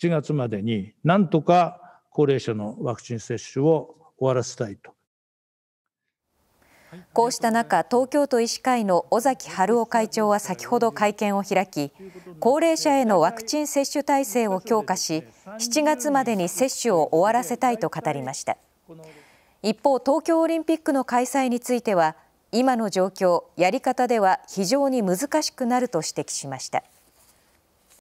7月までになんとか高齢者のワクチン接種を終わらせたいと。こうした中、東京都医師会の尾崎治夫会長は先ほど会見を開き、高齢者へのワクチン接種体制を強化し、7月までに接種を終わらせたいと語りました。一方、東京オリンピックの開催については、今の状況、やり方では非常に難しくなると指摘しました。